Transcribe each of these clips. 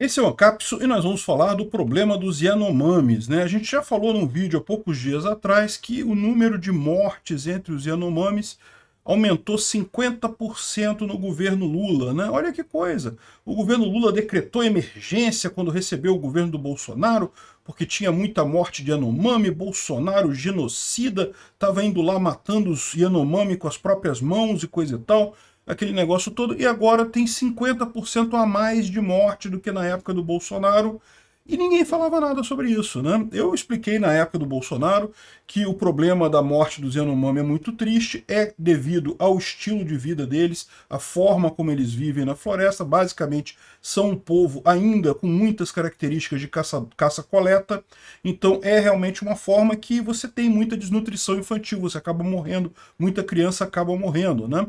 Esse é o Capso e nós vamos falar do problema dos Yanomamis. Né? A gente já falou num vídeo há poucos dias atrás que o número de mortes entre os Yanomamis aumentou 50% no governo Lula. Né? Olha que coisa! O governo Lula decretou emergência quando recebeu o governo do Bolsonaro, porque tinha muita morte de Yanomami, Bolsonaro, genocida, estava indo lá matando os Yanomami com as próprias mãos e coisa e tal aquele negócio todo, e agora tem 50% a mais de morte do que na época do Bolsonaro. E ninguém falava nada sobre isso, né? Eu expliquei na época do Bolsonaro que o problema da morte do Zenomami é muito triste, é devido ao estilo de vida deles, a forma como eles vivem na floresta. Basicamente, são um povo ainda com muitas características de caça-coleta. Caça então, é realmente uma forma que você tem muita desnutrição infantil, você acaba morrendo, muita criança acaba morrendo, né?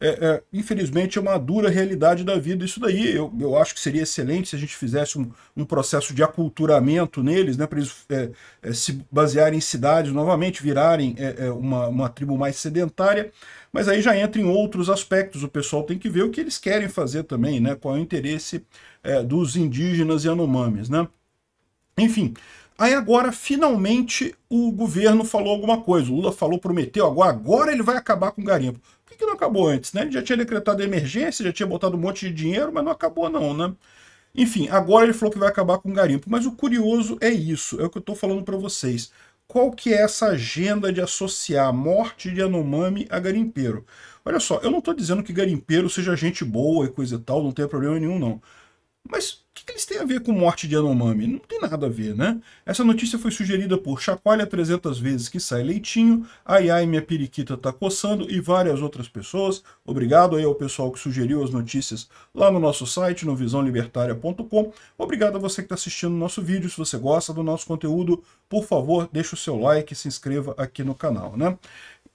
é, é, infelizmente, é uma dura realidade da vida. Isso daí eu, eu acho que seria excelente se a gente fizesse um, um processo de aculturamento neles, né, para eles é, é, se basearem em cidades novamente, virarem é, é, uma, uma tribo mais sedentária. Mas aí já entra em outros aspectos. O pessoal tem que ver o que eles querem fazer também, né, qual é o interesse dos indígenas e anomames. Né? Enfim, Aí agora, finalmente, o governo falou alguma coisa. O Lula falou, prometeu, agora, agora ele vai acabar com o garimpo. Por que, não acabou antes, né? Ele já tinha decretado emergência, já tinha botado um monte de dinheiro, mas não acabou não, né? Enfim, agora ele falou que vai acabar com o garimpo. Mas o curioso é isso, é o que eu estou falando para vocês. Qual que é essa agenda de associar a morte de Anomami a garimpeiro? Olha só, eu não estou dizendo que garimpeiro seja gente boa e coisa e tal, não tem problema nenhum não. Mas o que, que eles têm a ver com morte de Anomami? Não tem nada a ver, né? Essa notícia foi sugerida por Chacoalha 300 vezes que sai leitinho, ai ai minha periquita tá coçando e várias outras pessoas. Obrigado aí ao pessoal que sugeriu as notícias lá no nosso site, no visãolibertaria.com. Obrigado a você que está assistindo o nosso vídeo. Se você gosta do nosso conteúdo, por favor, deixa o seu like e se inscreva aqui no canal, né?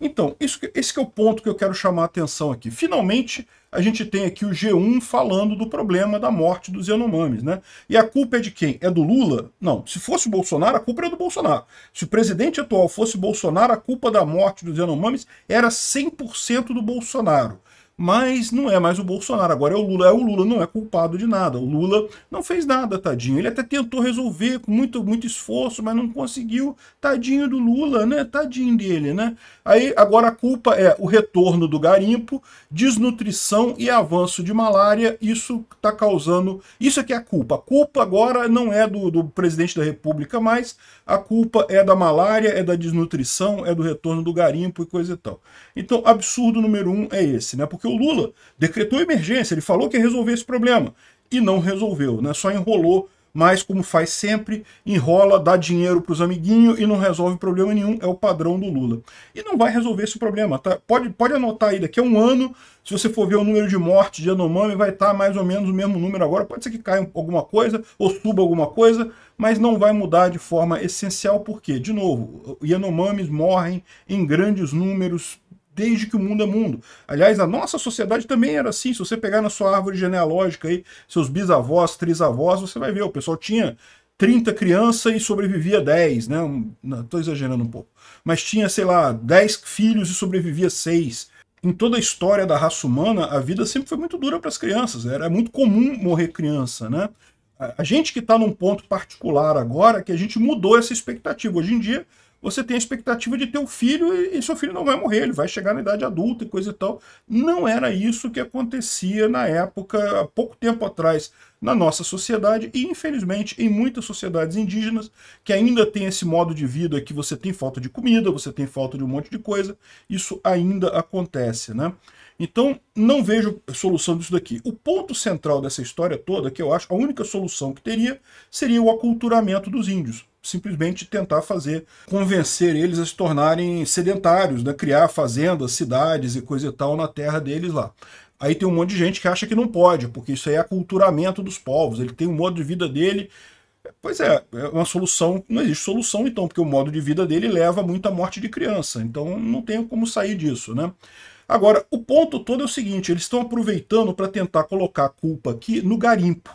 Então, isso, esse é o ponto que eu quero chamar a atenção aqui. Finalmente, a gente tem aqui o G1 falando do problema da morte dos Yanomamis, né? E a culpa é de quem? É do Lula? Não. Se fosse o Bolsonaro, a culpa é do Bolsonaro. Se o presidente atual fosse Bolsonaro, a culpa da morte dos Yanomamis era 100% do Bolsonaro mas não é mais o Bolsonaro, agora é o Lula. É o Lula, não é culpado de nada. O Lula não fez nada, tadinho. Ele até tentou resolver com muito, muito esforço, mas não conseguiu. Tadinho do Lula, né? Tadinho dele, né? Aí agora a culpa é o retorno do garimpo, desnutrição e avanço de malária. Isso está causando. Isso aqui é, é a culpa. A culpa agora não é do, do presidente da República mais, a culpa é da malária, é da desnutrição, é do retorno do garimpo e coisa e tal. Então, absurdo número um é esse, né? Porque porque o Lula decretou emergência, ele falou que ia resolver esse problema e não resolveu, né? Só enrolou, mas como faz sempre, enrola, dá dinheiro para os amiguinhos e não resolve problema nenhum, é o padrão do Lula. E não vai resolver esse problema, tá? Pode, pode anotar aí, daqui a um ano, se você for ver o número de mortes de Yanomami, vai estar tá mais ou menos o mesmo número agora, pode ser que caia alguma coisa ou suba alguma coisa, mas não vai mudar de forma essencial, porque, de novo, Yanomamis morrem em grandes números desde que o mundo é mundo. Aliás, a nossa sociedade também era assim. Se você pegar na sua árvore genealógica aí, seus bisavós, trisavós, você vai ver, o pessoal tinha 30 crianças e sobrevivia 10, né? Estou exagerando um pouco. Mas tinha, sei lá, 10 filhos e sobrevivia 6. Em toda a história da raça humana, a vida sempre foi muito dura para as crianças. Era muito comum morrer criança, né? A gente que está num ponto particular agora, que a gente mudou essa expectativa. Hoje em dia, você tem a expectativa de ter um filho e, e seu filho não vai morrer, ele vai chegar na idade adulta e coisa e tal. Não era isso que acontecia na época, há pouco tempo atrás, na nossa sociedade e, infelizmente, em muitas sociedades indígenas que ainda tem esse modo de vida que você tem falta de comida, você tem falta de um monte de coisa, isso ainda acontece, né? Então, não vejo solução disso daqui. O ponto central dessa história toda, que eu acho a única solução que teria, seria o aculturamento dos índios simplesmente tentar fazer, convencer eles a se tornarem sedentários, né? criar fazendas, cidades e coisa e tal na terra deles lá. Aí tem um monte de gente que acha que não pode, porque isso aí é aculturamento dos povos, ele tem um modo de vida dele. Pois é, é uma solução, não existe solução então, porque o modo de vida dele leva muito à morte de criança, então não tem como sair disso, né? Agora, o ponto todo é o seguinte, eles estão aproveitando para tentar colocar a culpa aqui no garimpo.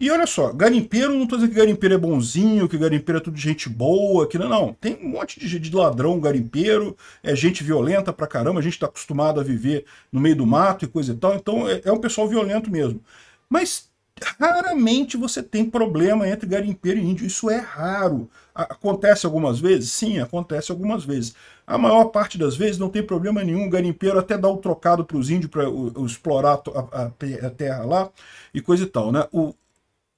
E olha só, garimpeiro, não estou dizendo que garimpeiro é bonzinho, que garimpeiro é tudo gente boa, que não, não. Tem um monte de, de ladrão garimpeiro, é gente violenta pra caramba, a gente está acostumado a viver no meio do mato e coisa e tal, então é, é um pessoal violento mesmo. Mas raramente você tem problema entre garimpeiro e índio, isso é raro. Acontece algumas vezes? Sim, acontece algumas vezes. A maior parte das vezes não tem problema nenhum, o garimpeiro até dá o um trocado para os índios para explorar a, a, a terra lá e coisa e tal. Né? O,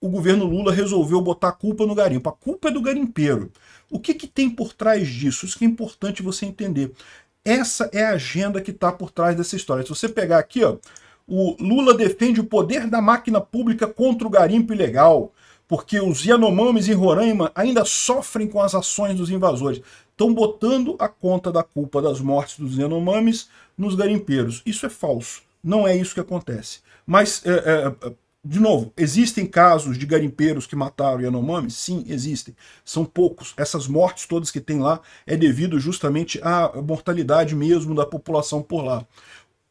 o governo Lula resolveu botar a culpa no garimpo. A culpa é do garimpeiro. O que, que tem por trás disso? Isso que é importante você entender. Essa é a agenda que está por trás dessa história. Se você pegar aqui, ó, o Lula defende o poder da máquina pública contra o garimpo ilegal, porque os Yanomamis em Roraima ainda sofrem com as ações dos invasores. Estão botando a conta da culpa das mortes dos Yanomamis nos garimpeiros. Isso é falso. Não é isso que acontece. Mas é, é, de novo, existem casos de garimpeiros que mataram Yanomami? Sim, existem. São poucos. Essas mortes todas que tem lá é devido justamente à mortalidade mesmo da população por lá.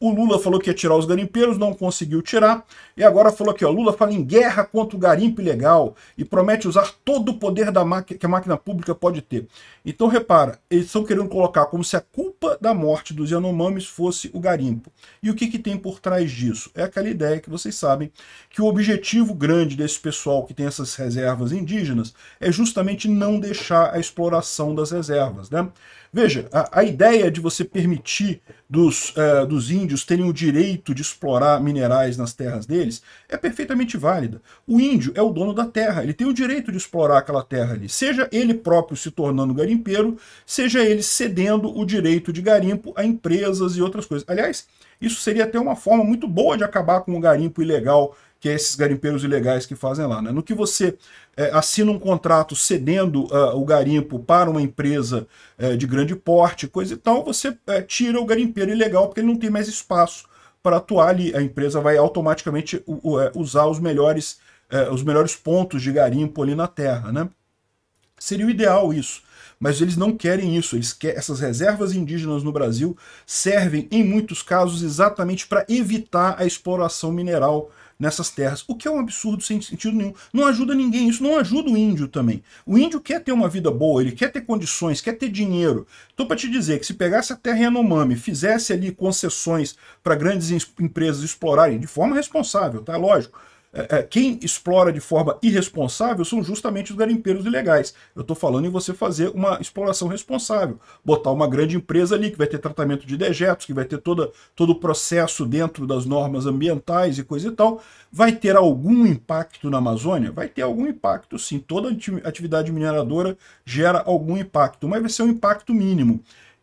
O Lula falou que ia tirar os garimpeiros, não conseguiu tirar. E agora falou aqui, o Lula fala em guerra contra o garimpo ilegal e promete usar todo o poder da que a máquina pública pode ter. Então repara, eles estão querendo colocar como se a culpa da morte dos Yanomamis fosse o garimpo. E o que, que tem por trás disso? É aquela ideia que vocês sabem que o objetivo grande desse pessoal que tem essas reservas indígenas é justamente não deixar a exploração das reservas. Né? Veja, a, a ideia de você permitir dos, uh, dos índios índios terem o direito de explorar minerais nas terras deles é perfeitamente válida. O índio é o dono da terra, ele tem o direito de explorar aquela terra ali, seja ele próprio se tornando garimpeiro, seja ele cedendo o direito de garimpo a empresas e outras coisas. Aliás, isso seria até uma forma muito boa de acabar com o garimpo ilegal que é esses garimpeiros ilegais que fazem lá. Né? No que você é, assina um contrato cedendo uh, o garimpo para uma empresa é, de grande porte, coisa e tal, você é, tira o garimpeiro ilegal porque ele não tem mais espaço para atuar ali. A empresa vai automaticamente é, usar os melhores, os melhores pontos de garimpo ali na terra. Né? Seria o ideal isso mas eles não querem isso. Eles querem, essas reservas indígenas no Brasil servem, em muitos casos, exatamente para evitar a exploração mineral nessas terras, o que é um absurdo sem sentido nenhum. Não ajuda ninguém, isso não ajuda o índio também. O índio quer ter uma vida boa, ele quer ter condições, quer ter dinheiro. Então, para te dizer que se pegasse a terra Yanomami, fizesse ali concessões para grandes empresas explorarem de forma responsável, tá? Lógico é, é, quem explora de forma irresponsável são justamente os garimpeiros ilegais. Eu estou falando em você fazer uma exploração responsável, botar uma grande empresa ali que vai ter tratamento de dejetos, que vai ter toda, todo o processo dentro das normas ambientais e coisa e tal. Vai ter algum impacto na Amazônia? Vai ter algum impacto, sim. Toda atividade mineradora gera algum impacto, mas vai ser um impacto mínimo.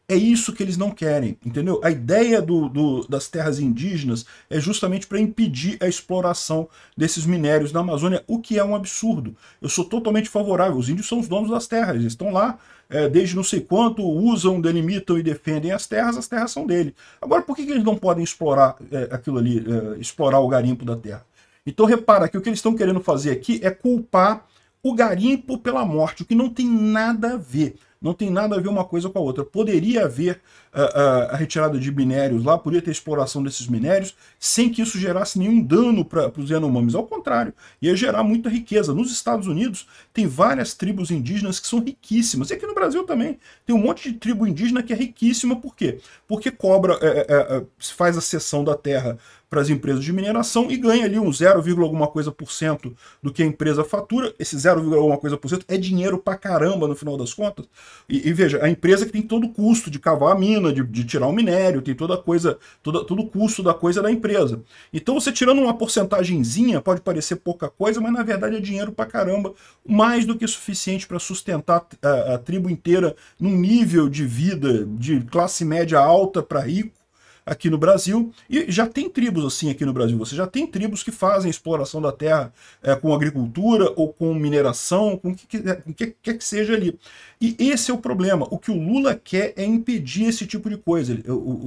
É isso que eles não querem, entendeu? A ideia do, do das terras indígenas é justamente para impedir a exploração desses minérios na Amazônia, o que é um absurdo. Eu sou totalmente favorável. Os índios são os donos das terras, eles estão lá é, desde não sei quanto, usam, delimitam e defendem as terras, as terras são dele. Agora, por que, que eles não podem explorar é, aquilo ali, é, explorar o garimpo da terra? Então, repara que o que eles estão querendo fazer aqui é culpar o garimpo pela morte, o que não tem nada a ver. Não tem nada a ver uma coisa com a outra. Poderia haver uh, uh, a retirada de minérios lá, poderia ter exploração desses minérios, sem que isso gerasse nenhum dano para os Yanomamis. Ao contrário, ia gerar muita riqueza. Nos Estados Unidos tem várias tribos indígenas que são riquíssimas. E aqui no Brasil também tem um monte de tribo indígena que é riquíssima. Por quê? Porque cobra, é, é, é, faz a cessão da terra para as empresas de mineração e ganha ali um 0, alguma coisa por cento do que a empresa fatura. Esse 0, alguma coisa por cento é dinheiro para caramba no final das contas. E, e, veja, a empresa que tem todo o custo de cavar a mina, de, de tirar o minério, tem toda a coisa, toda, todo o custo da coisa da empresa. Então você tirando uma porcentagemzinha, pode parecer pouca coisa, mas na verdade é dinheiro para caramba, mais do que suficiente para sustentar a, eh, a tribo inteira num nível de vida de classe média alta para rico aqui no Brasil. E já tem tribos assim aqui no Brasil. Você já tem tribos que fazem exploração da terra é, com agricultura ou com mineração, com o que, que, que, que seja ali. E esse é o problema. O que o Lula quer é impedir esse tipo de coisa.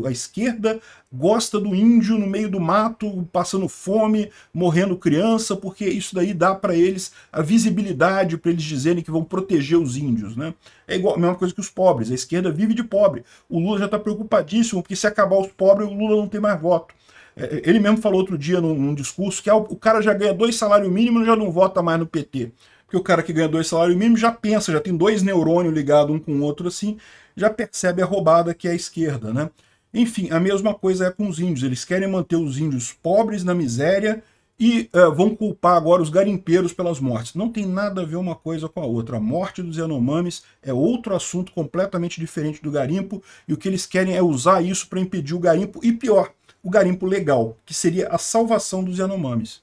A esquerda gosta do índio no meio do mato, passando fome, morrendo criança, porque isso daí dá para eles a visibilidade para eles dizerem que vão proteger os índios. Né? É igual, a mesma coisa que os pobres. A esquerda vive de pobre. O Lula já está preocupadíssimo, porque se acabar os pobres, o Lula não tem mais voto. É, é, ele mesmo falou outro dia num, num discurso que ah, o cara já ganha dois salários mínimos e já não vota mais no PT. Porque o cara que ganha dois salários mínimos já pensa, já tem dois neurônios ligados um com o outro assim, já percebe a roubada que é a esquerda, né? Enfim, a mesma coisa é com os índios. Eles querem manter os índios pobres na miséria e uh, vão culpar agora os garimpeiros pelas mortes. Não tem nada a ver uma coisa com a outra. A morte dos Yanomamis é outro assunto completamente diferente do garimpo e o que eles querem é usar isso para impedir o garimpo e pior, o garimpo legal, que seria a salvação dos Yanomamis.